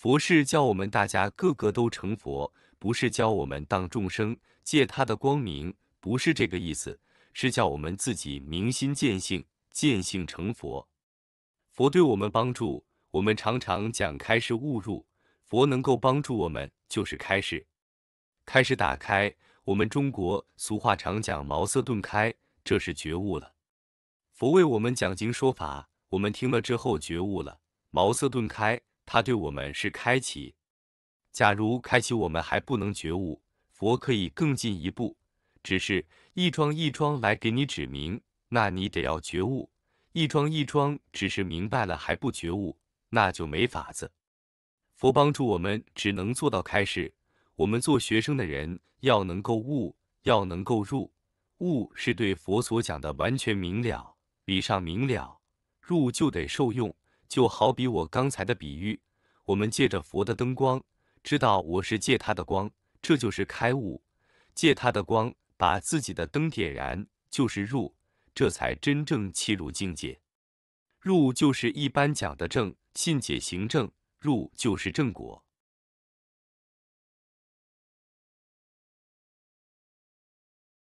佛是叫我们大家个个都成佛，不是教我们当众生借他的光明，不是这个意思，是叫我们自己明心见性，见性成佛。佛对我们帮助，我们常常讲开是误入，佛能够帮助我们就是开示，开始打开。我们中国俗话常讲茅塞顿开，这是觉悟了。佛为我们讲经说法，我们听了之后觉悟了，茅塞顿开。他对我们是开启。假如开启，我们还不能觉悟，佛可以更进一步，只是一桩一桩来给你指明，那你得要觉悟。一桩一桩，只是明白了还不觉悟，那就没法子。佛帮助我们只能做到开始。我们做学生的人要能够悟，要能够入。悟是对佛所讲的完全明了，理上明了；入就得受用。就好比我刚才的比喻，我们借着佛的灯光，知道我是借他的光，这就是开悟；借他的光，把自己的灯点燃，就是入，这才真正契入境界。入就是一般讲的正信解行正，入就是正果。